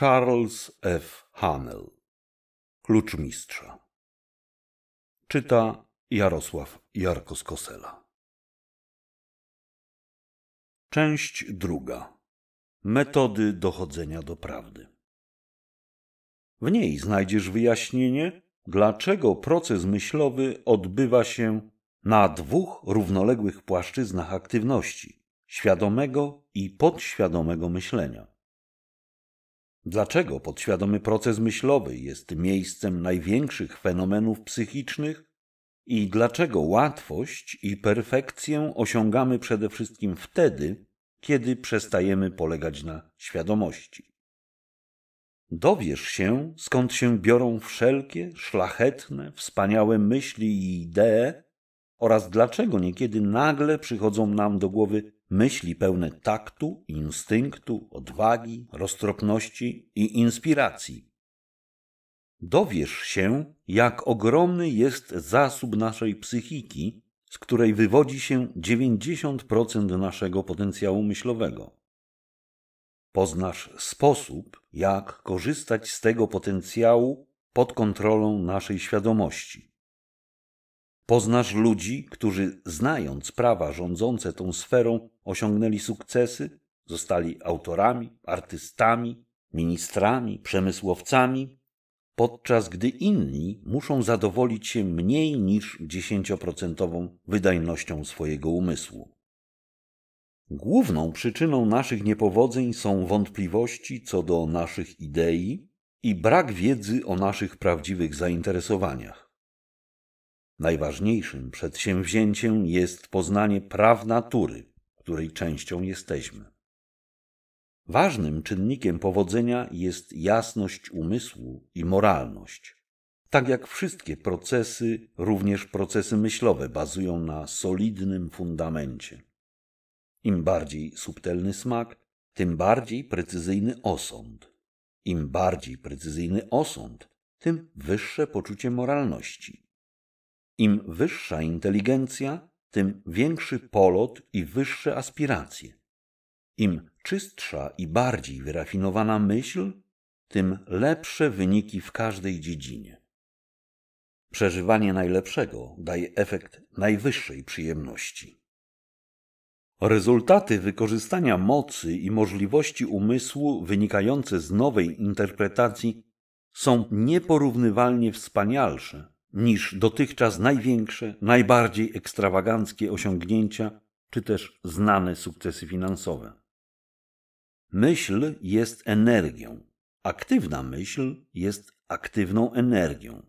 Charles F. Hanel. Klucz mistrza. Czyta Jarosław Jarkos-Kosela. Część druga. Metody dochodzenia do prawdy. W niej znajdziesz wyjaśnienie, dlaczego proces myślowy odbywa się na dwóch równoległych płaszczyznach aktywności świadomego i podświadomego myślenia. Dlaczego podświadomy proces myślowy jest miejscem największych fenomenów psychicznych i dlaczego łatwość i perfekcję osiągamy przede wszystkim wtedy, kiedy przestajemy polegać na świadomości. Dowiesz się, skąd się biorą wszelkie szlachetne, wspaniałe myśli i idee oraz dlaczego niekiedy nagle przychodzą nam do głowy myśli pełne taktu, instynktu, odwagi, roztropności i inspiracji. Dowiesz się, jak ogromny jest zasób naszej psychiki, z której wywodzi się 90% naszego potencjału myślowego. Poznasz sposób, jak korzystać z tego potencjału pod kontrolą naszej świadomości. Poznasz ludzi, którzy znając prawa rządzące tą sferą, osiągnęli sukcesy, zostali autorami, artystami, ministrami, przemysłowcami, podczas gdy inni muszą zadowolić się mniej niż dziesięcioprocentową wydajnością swojego umysłu. Główną przyczyną naszych niepowodzeń są wątpliwości co do naszych idei i brak wiedzy o naszych prawdziwych zainteresowaniach. Najważniejszym przedsięwzięciem jest poznanie praw natury, której częścią jesteśmy. Ważnym czynnikiem powodzenia jest jasność umysłu i moralność. Tak jak wszystkie procesy, również procesy myślowe bazują na solidnym fundamencie. Im bardziej subtelny smak, tym bardziej precyzyjny osąd. Im bardziej precyzyjny osąd, tym wyższe poczucie moralności. Im wyższa inteligencja, tym większy polot i wyższe aspiracje. Im czystsza i bardziej wyrafinowana myśl, tym lepsze wyniki w każdej dziedzinie. Przeżywanie najlepszego daje efekt najwyższej przyjemności. Rezultaty wykorzystania mocy i możliwości umysłu wynikające z nowej interpretacji są nieporównywalnie wspanialsze niż dotychczas największe, najbardziej ekstrawaganckie osiągnięcia czy też znane sukcesy finansowe. Myśl jest energią. Aktywna myśl jest aktywną energią.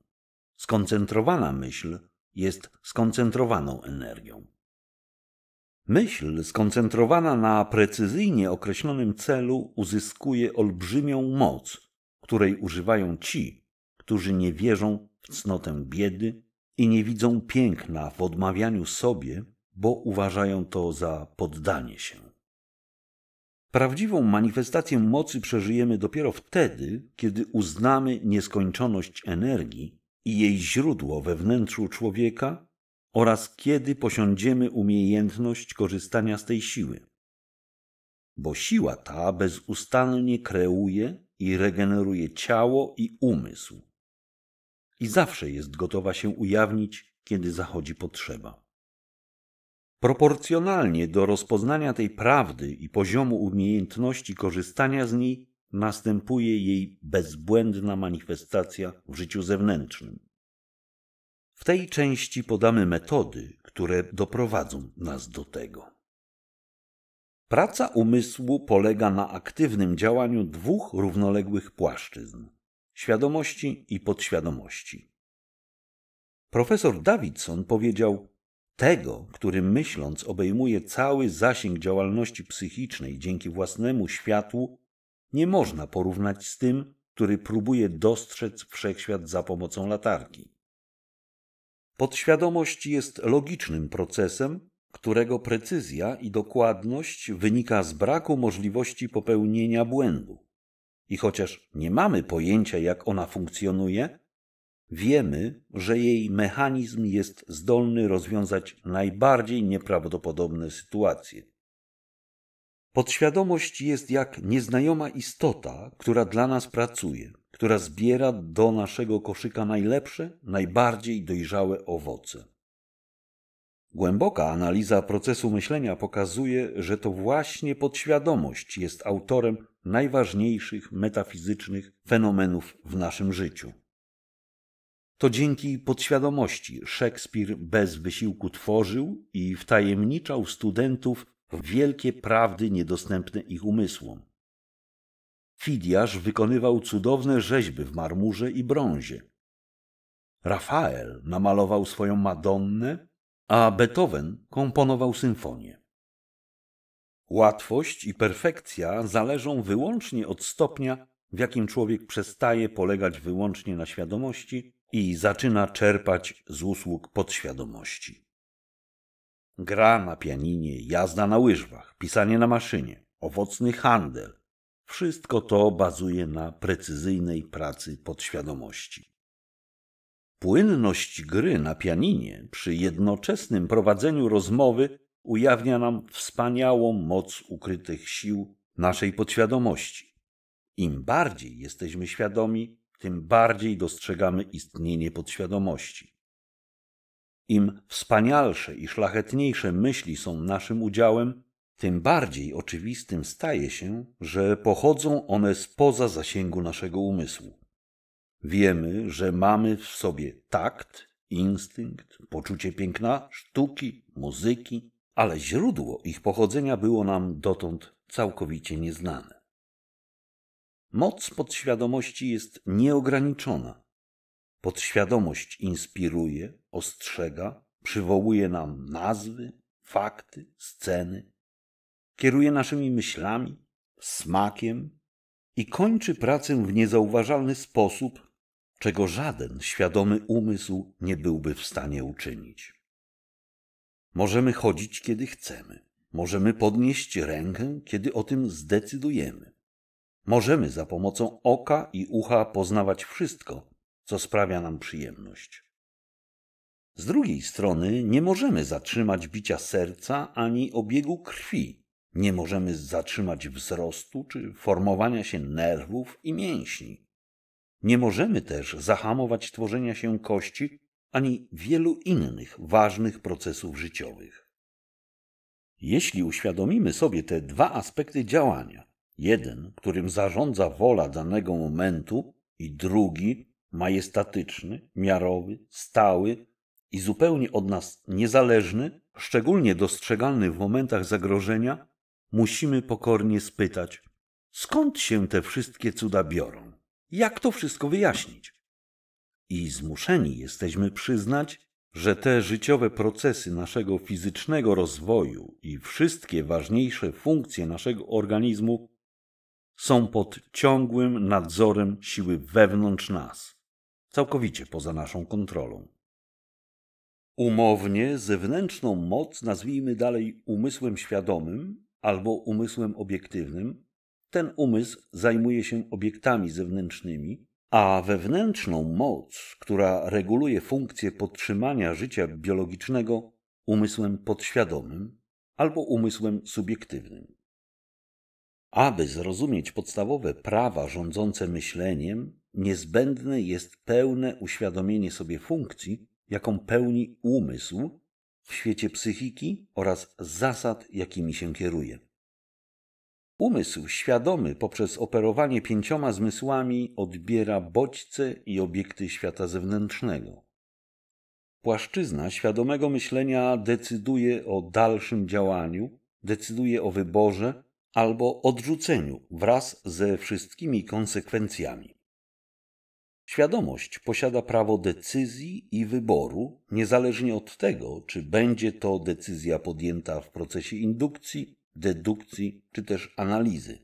Skoncentrowana myśl jest skoncentrowaną energią. Myśl skoncentrowana na precyzyjnie określonym celu uzyskuje olbrzymią moc, której używają ci, którzy nie wierzą w cnotę biedy i nie widzą piękna w odmawianiu sobie, bo uważają to za poddanie się. Prawdziwą manifestację mocy przeżyjemy dopiero wtedy, kiedy uznamy nieskończoność energii i jej źródło we wnętrzu człowieka oraz kiedy posiądziemy umiejętność korzystania z tej siły. Bo siła ta bezustannie kreuje i regeneruje ciało i umysł i zawsze jest gotowa się ujawnić, kiedy zachodzi potrzeba. Proporcjonalnie do rozpoznania tej prawdy i poziomu umiejętności korzystania z niej następuje jej bezbłędna manifestacja w życiu zewnętrznym. W tej części podamy metody, które doprowadzą nas do tego. Praca umysłu polega na aktywnym działaniu dwóch równoległych płaszczyzn świadomości i podświadomości. Profesor Davidson powiedział: Tego, który myśląc obejmuje cały zasięg działalności psychicznej dzięki własnemu światłu, nie można porównać z tym, który próbuje dostrzec wszechświat za pomocą latarki. Podświadomość jest logicznym procesem, którego precyzja i dokładność wynika z braku możliwości popełnienia błędu. I chociaż nie mamy pojęcia, jak ona funkcjonuje, wiemy, że jej mechanizm jest zdolny rozwiązać najbardziej nieprawdopodobne sytuacje. Podświadomość jest jak nieznajoma istota, która dla nas pracuje, która zbiera do naszego koszyka najlepsze, najbardziej dojrzałe owoce. Głęboka analiza procesu myślenia pokazuje, że to właśnie podświadomość jest autorem najważniejszych metafizycznych fenomenów w naszym życiu. To dzięki podświadomości Szekspir bez wysiłku tworzył i wtajemniczał studentów w wielkie prawdy niedostępne ich umysłom. Fidiasz wykonywał cudowne rzeźby w marmurze i brązie. Rafael namalował swoją Madonnę, a Beethoven komponował symfonię. Łatwość i perfekcja zależą wyłącznie od stopnia, w jakim człowiek przestaje polegać wyłącznie na świadomości i zaczyna czerpać z usług podświadomości. Gra na pianinie, jazda na łyżwach, pisanie na maszynie, owocny handel wszystko to bazuje na precyzyjnej pracy podświadomości. Płynność gry na pianinie przy jednoczesnym prowadzeniu rozmowy ujawnia nam wspaniałą moc ukrytych sił naszej podświadomości. Im bardziej jesteśmy świadomi, tym bardziej dostrzegamy istnienie podświadomości. Im wspanialsze i szlachetniejsze myśli są naszym udziałem, tym bardziej oczywistym staje się, że pochodzą one spoza zasięgu naszego umysłu. Wiemy, że mamy w sobie takt, instynkt, poczucie piękna, sztuki, muzyki, ale źródło ich pochodzenia było nam dotąd całkowicie nieznane. Moc podświadomości jest nieograniczona. Podświadomość inspiruje, ostrzega, przywołuje nam nazwy, fakty, sceny, kieruje naszymi myślami, smakiem i kończy pracę w niezauważalny sposób, czego żaden świadomy umysł nie byłby w stanie uczynić. Możemy chodzić, kiedy chcemy. Możemy podnieść rękę, kiedy o tym zdecydujemy. Możemy za pomocą oka i ucha poznawać wszystko, co sprawia nam przyjemność. Z drugiej strony nie możemy zatrzymać bicia serca ani obiegu krwi. Nie możemy zatrzymać wzrostu czy formowania się nerwów i mięśni. Nie możemy też zahamować tworzenia się kości ani wielu innych ważnych procesów życiowych. Jeśli uświadomimy sobie te dwa aspekty działania, jeden, którym zarządza wola danego momentu, i drugi, majestatyczny, miarowy, stały i zupełnie od nas niezależny, szczególnie dostrzegalny w momentach zagrożenia, musimy pokornie spytać, skąd się te wszystkie cuda biorą? Jak to wszystko wyjaśnić? i zmuszeni jesteśmy przyznać, że te życiowe procesy naszego fizycznego rozwoju i wszystkie ważniejsze funkcje naszego organizmu są pod ciągłym nadzorem siły wewnątrz nas, całkowicie poza naszą kontrolą. Umownie zewnętrzną moc nazwijmy dalej umysłem świadomym albo umysłem obiektywnym. Ten umysł zajmuje się obiektami zewnętrznymi, a wewnętrzną moc, która reguluje funkcję podtrzymania życia biologicznego umysłem podświadomym albo umysłem subiektywnym. Aby zrozumieć podstawowe prawa rządzące myśleniem, niezbędne jest pełne uświadomienie sobie funkcji, jaką pełni umysł w świecie psychiki oraz zasad, jakimi się kieruje. Umysł świadomy poprzez operowanie pięcioma zmysłami odbiera bodźce i obiekty świata zewnętrznego. Płaszczyzna świadomego myślenia decyduje o dalszym działaniu, decyduje o wyborze albo odrzuceniu wraz ze wszystkimi konsekwencjami. Świadomość posiada prawo decyzji i wyboru, niezależnie od tego, czy będzie to decyzja podjęta w procesie indukcji, dedukcji czy też analizy.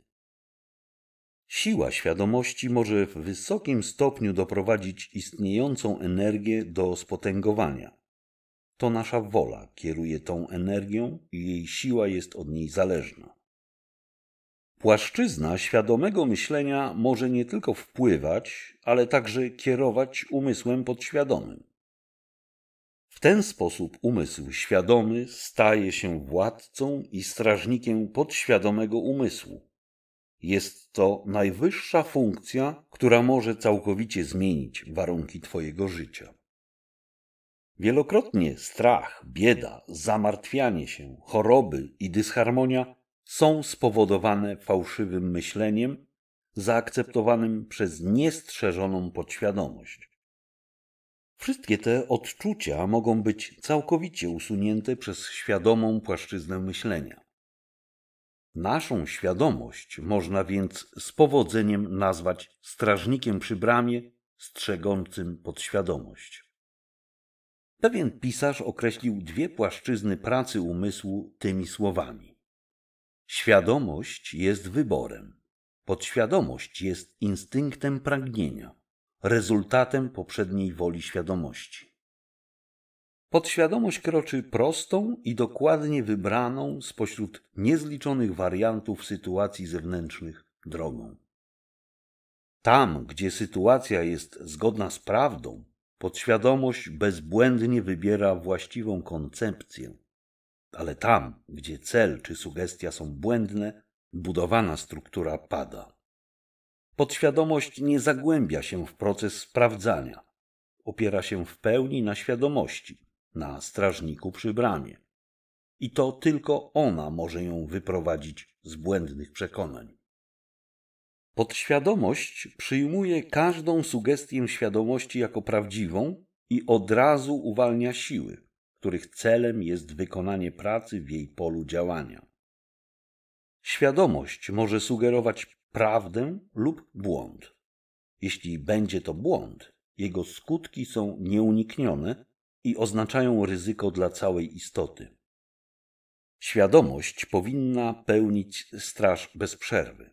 Siła świadomości może w wysokim stopniu doprowadzić istniejącą energię do spotęgowania. To nasza wola kieruje tą energią i jej siła jest od niej zależna. Płaszczyzna świadomego myślenia może nie tylko wpływać, ale także kierować umysłem podświadomym. W ten sposób umysł świadomy staje się władcą i strażnikiem podświadomego umysłu. Jest to najwyższa funkcja, która może całkowicie zmienić warunki Twojego życia. Wielokrotnie strach, bieda, zamartwianie się, choroby i dysharmonia są spowodowane fałszywym myśleniem zaakceptowanym przez niestrzeżoną podświadomość. Wszystkie te odczucia mogą być całkowicie usunięte przez świadomą płaszczyznę myślenia. Naszą świadomość można więc z powodzeniem nazwać strażnikiem przy bramie strzegącym podświadomość. Pewien pisarz określił dwie płaszczyzny pracy umysłu tymi słowami. Świadomość jest wyborem, podświadomość jest instynktem pragnienia rezultatem poprzedniej woli świadomości. Podświadomość kroczy prostą i dokładnie wybraną spośród niezliczonych wariantów sytuacji zewnętrznych drogą. Tam, gdzie sytuacja jest zgodna z prawdą, podświadomość bezbłędnie wybiera właściwą koncepcję, ale tam, gdzie cel czy sugestia są błędne, budowana struktura pada. Podświadomość nie zagłębia się w proces sprawdzania. Opiera się w pełni na świadomości, na strażniku przy bramie. I to tylko ona może ją wyprowadzić z błędnych przekonań. Podświadomość przyjmuje każdą sugestię świadomości jako prawdziwą i od razu uwalnia siły, których celem jest wykonanie pracy w jej polu działania. Świadomość może sugerować prawdę lub błąd. Jeśli będzie to błąd, jego skutki są nieuniknione i oznaczają ryzyko dla całej istoty. Świadomość powinna pełnić straż bez przerwy.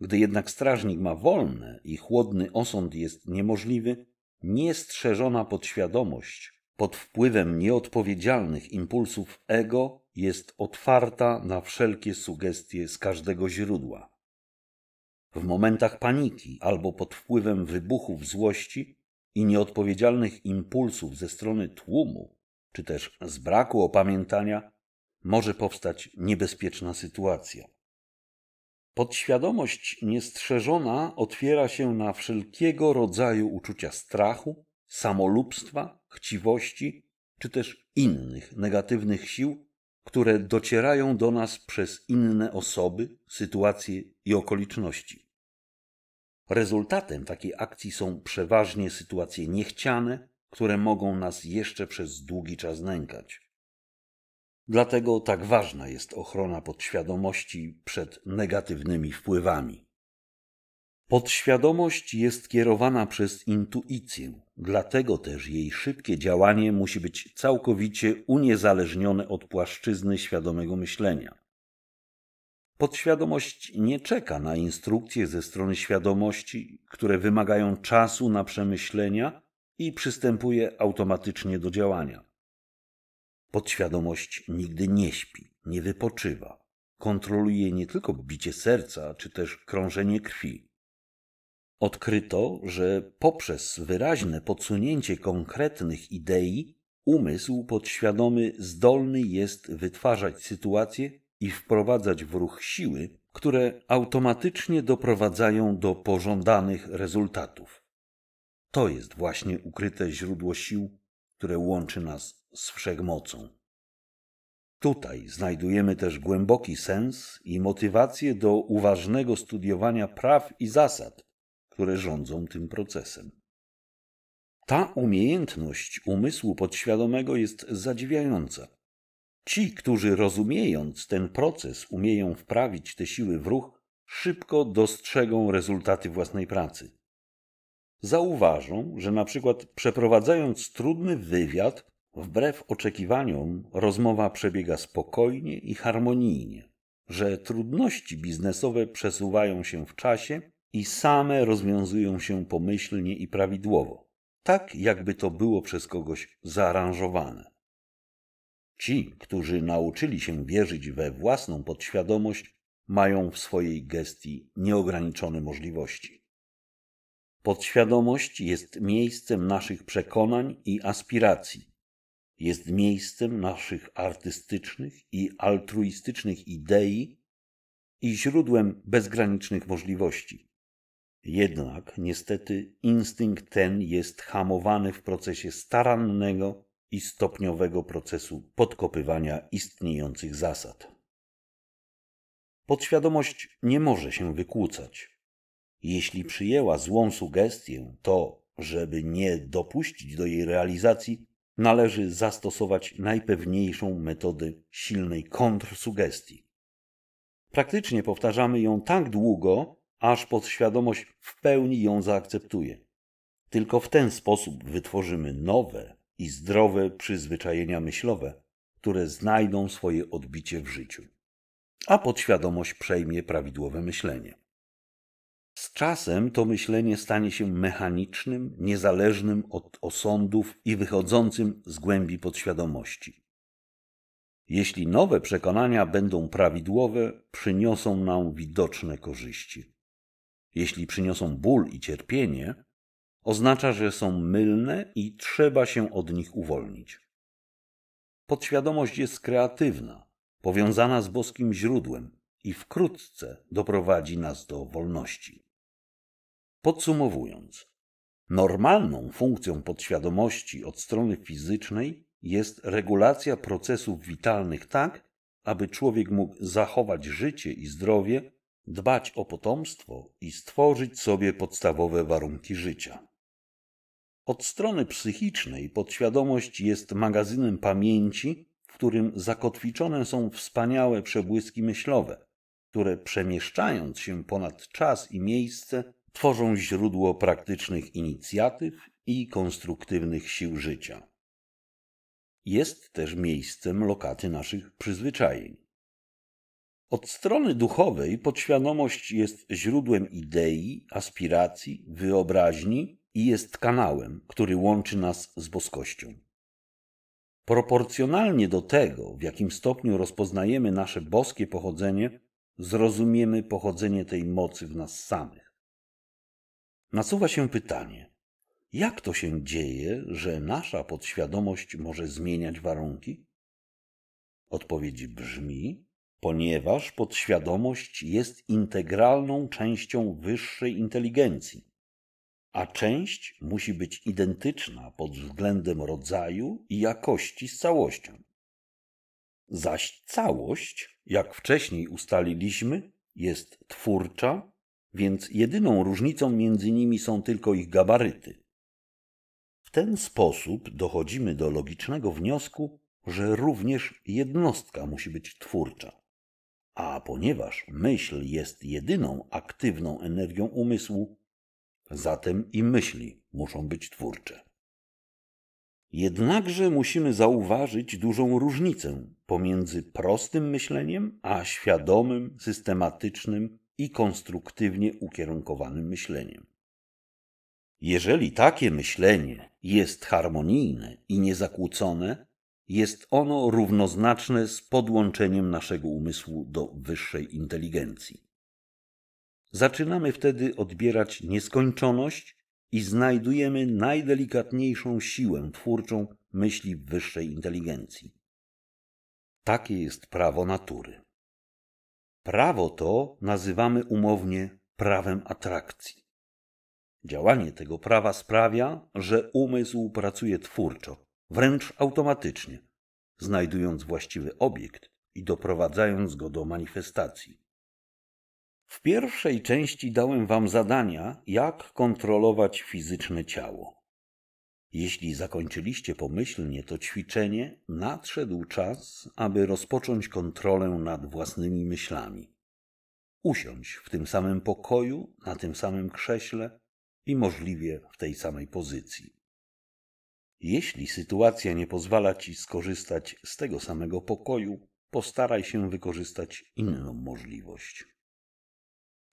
Gdy jednak strażnik ma wolne i chłodny osąd jest niemożliwy, niestrzeżona podświadomość pod wpływem nieodpowiedzialnych impulsów ego jest otwarta na wszelkie sugestie z każdego źródła. W momentach paniki albo pod wpływem wybuchów złości i nieodpowiedzialnych impulsów ze strony tłumu, czy też z braku opamiętania, może powstać niebezpieczna sytuacja. Podświadomość niestrzeżona otwiera się na wszelkiego rodzaju uczucia strachu, samolubstwa, chciwości czy też innych negatywnych sił, które docierają do nas przez inne osoby, sytuacje i okoliczności. Rezultatem takiej akcji są przeważnie sytuacje niechciane, które mogą nas jeszcze przez długi czas nękać. Dlatego tak ważna jest ochrona podświadomości przed negatywnymi wpływami. Podświadomość jest kierowana przez intuicję, dlatego też jej szybkie działanie musi być całkowicie uniezależnione od płaszczyzny świadomego myślenia. Podświadomość nie czeka na instrukcje ze strony świadomości, które wymagają czasu na przemyślenia i przystępuje automatycznie do działania. Podświadomość nigdy nie śpi, nie wypoczywa. Kontroluje nie tylko bicie serca, czy też krążenie krwi. Odkryto, że poprzez wyraźne podsunięcie konkretnych idei, umysł podświadomy zdolny jest wytwarzać sytuacje, i wprowadzać w ruch siły, które automatycznie doprowadzają do pożądanych rezultatów. To jest właśnie ukryte źródło sił, które łączy nas z wszechmocą. Tutaj znajdujemy też głęboki sens i motywację do uważnego studiowania praw i zasad, które rządzą tym procesem. Ta umiejętność umysłu podświadomego jest zadziwiająca Ci, którzy rozumiejąc ten proces, umieją wprawić te siły w ruch, szybko dostrzegą rezultaty własnej pracy. Zauważą, że na przykład przeprowadzając trudny wywiad, wbrew oczekiwaniom rozmowa przebiega spokojnie i harmonijnie, że trudności biznesowe przesuwają się w czasie i same rozwiązują się pomyślnie i prawidłowo, tak jakby to było przez kogoś zaaranżowane. Ci, którzy nauczyli się wierzyć we własną podświadomość, mają w swojej gestii nieograniczone możliwości. Podświadomość jest miejscem naszych przekonań i aspiracji. Jest miejscem naszych artystycznych i altruistycznych idei i źródłem bezgranicznych możliwości. Jednak niestety instynkt ten jest hamowany w procesie starannego i stopniowego procesu podkopywania istniejących zasad. Podświadomość nie może się wykłócać. Jeśli przyjęła złą sugestię, to, żeby nie dopuścić do jej realizacji, należy zastosować najpewniejszą metodę silnej kontrsugestii. Praktycznie powtarzamy ją tak długo, aż podświadomość w pełni ją zaakceptuje. Tylko w ten sposób wytworzymy nowe, i zdrowe przyzwyczajenia myślowe, które znajdą swoje odbicie w życiu, a podświadomość przejmie prawidłowe myślenie. Z czasem to myślenie stanie się mechanicznym, niezależnym od osądów i wychodzącym z głębi podświadomości. Jeśli nowe przekonania będą prawidłowe, przyniosą nam widoczne korzyści. Jeśli przyniosą ból i cierpienie, oznacza, że są mylne i trzeba się od nich uwolnić. Podświadomość jest kreatywna, powiązana z boskim źródłem i wkrótce doprowadzi nas do wolności. Podsumowując, normalną funkcją podświadomości od strony fizycznej jest regulacja procesów witalnych tak, aby człowiek mógł zachować życie i zdrowie, dbać o potomstwo i stworzyć sobie podstawowe warunki życia. Od strony psychicznej podświadomość jest magazynem pamięci, w którym zakotwiczone są wspaniałe przebłyski myślowe, które przemieszczając się ponad czas i miejsce, tworzą źródło praktycznych inicjatyw i konstruktywnych sił życia. Jest też miejscem lokaty naszych przyzwyczajeń. Od strony duchowej podświadomość jest źródłem idei, aspiracji, wyobraźni i jest kanałem, który łączy nas z boskością. Proporcjonalnie do tego, w jakim stopniu rozpoznajemy nasze boskie pochodzenie, zrozumiemy pochodzenie tej mocy w nas samych. Nasuwa się pytanie: jak to się dzieje, że nasza podświadomość może zmieniać warunki? Odpowiedź brzmi: ponieważ podświadomość jest integralną częścią wyższej inteligencji a część musi być identyczna pod względem rodzaju i jakości z całością. Zaś całość, jak wcześniej ustaliliśmy, jest twórcza, więc jedyną różnicą między nimi są tylko ich gabaryty. W ten sposób dochodzimy do logicznego wniosku, że również jednostka musi być twórcza. A ponieważ myśl jest jedyną aktywną energią umysłu, Zatem i myśli muszą być twórcze. Jednakże musimy zauważyć dużą różnicę pomiędzy prostym myśleniem a świadomym, systematycznym i konstruktywnie ukierunkowanym myśleniem. Jeżeli takie myślenie jest harmonijne i niezakłócone, jest ono równoznaczne z podłączeniem naszego umysłu do wyższej inteligencji. Zaczynamy wtedy odbierać nieskończoność i znajdujemy najdelikatniejszą siłę twórczą myśli wyższej inteligencji. Takie jest prawo natury. Prawo to nazywamy umownie prawem atrakcji. Działanie tego prawa sprawia, że umysł pracuje twórczo, wręcz automatycznie, znajdując właściwy obiekt i doprowadzając go do manifestacji. W pierwszej części dałem Wam zadania, jak kontrolować fizyczne ciało. Jeśli zakończyliście pomyślnie to ćwiczenie, nadszedł czas, aby rozpocząć kontrolę nad własnymi myślami. Usiądź w tym samym pokoju, na tym samym krześle i możliwie w tej samej pozycji. Jeśli sytuacja nie pozwala ci skorzystać z tego samego pokoju, postaraj się wykorzystać inną możliwość.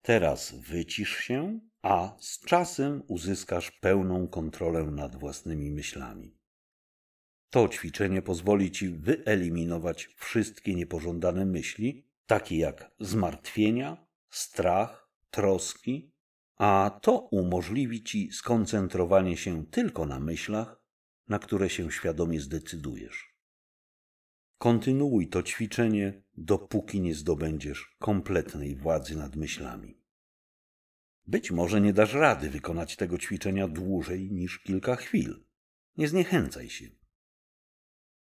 Teraz wycisz się, a z czasem uzyskasz pełną kontrolę nad własnymi myślami. To ćwiczenie pozwoli ci wyeliminować wszystkie niepożądane myśli, takie jak zmartwienia, strach, troski, a to umożliwi ci skoncentrowanie się tylko na myślach, na które się świadomie zdecydujesz. Kontynuuj to ćwiczenie dopóki nie zdobędziesz kompletnej władzy nad myślami. Być może nie dasz rady wykonać tego ćwiczenia dłużej niż kilka chwil. Nie zniechęcaj się.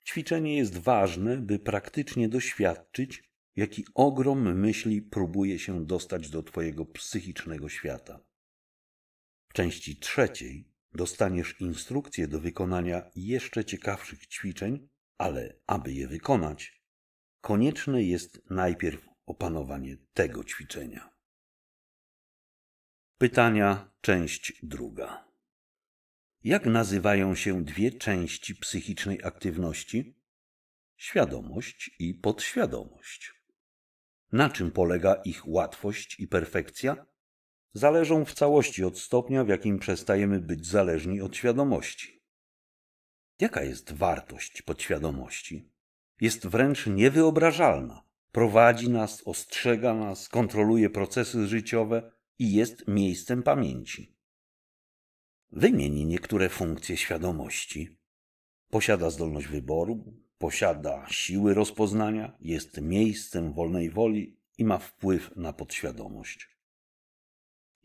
Ćwiczenie jest ważne, by praktycznie doświadczyć, jaki ogrom myśli próbuje się dostać do Twojego psychicznego świata. W części trzeciej dostaniesz instrukcje do wykonania jeszcze ciekawszych ćwiczeń, ale aby je wykonać, konieczne jest najpierw opanowanie tego ćwiczenia. Pytania, część druga. Jak nazywają się dwie części psychicznej aktywności? Świadomość i podświadomość. Na czym polega ich łatwość i perfekcja? Zależą w całości od stopnia, w jakim przestajemy być zależni od świadomości. Jaka jest wartość podświadomości? jest wręcz niewyobrażalna. Prowadzi nas, ostrzega nas, kontroluje procesy życiowe i jest miejscem pamięci. Wymieni niektóre funkcje świadomości. Posiada zdolność wyboru, posiada siły rozpoznania, jest miejscem wolnej woli i ma wpływ na podświadomość.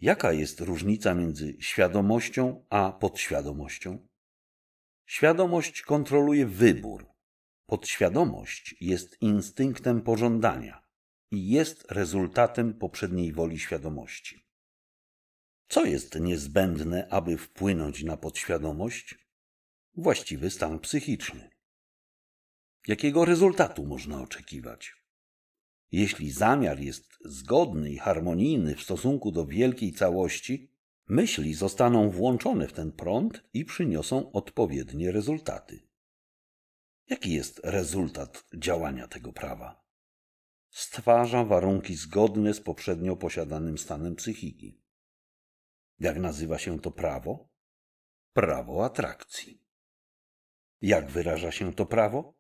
Jaka jest różnica między świadomością a podświadomością? Świadomość kontroluje wybór, Podświadomość jest instynktem pożądania i jest rezultatem poprzedniej woli świadomości. Co jest niezbędne, aby wpłynąć na podświadomość? Właściwy stan psychiczny. Jakiego rezultatu można oczekiwać? Jeśli zamiar jest zgodny i harmonijny w stosunku do wielkiej całości, myśli zostaną włączone w ten prąd i przyniosą odpowiednie rezultaty. Jaki jest rezultat działania tego prawa? Stwarza warunki zgodne z poprzednio posiadanym stanem psychiki. Jak nazywa się to prawo? Prawo atrakcji. Jak wyraża się to prawo?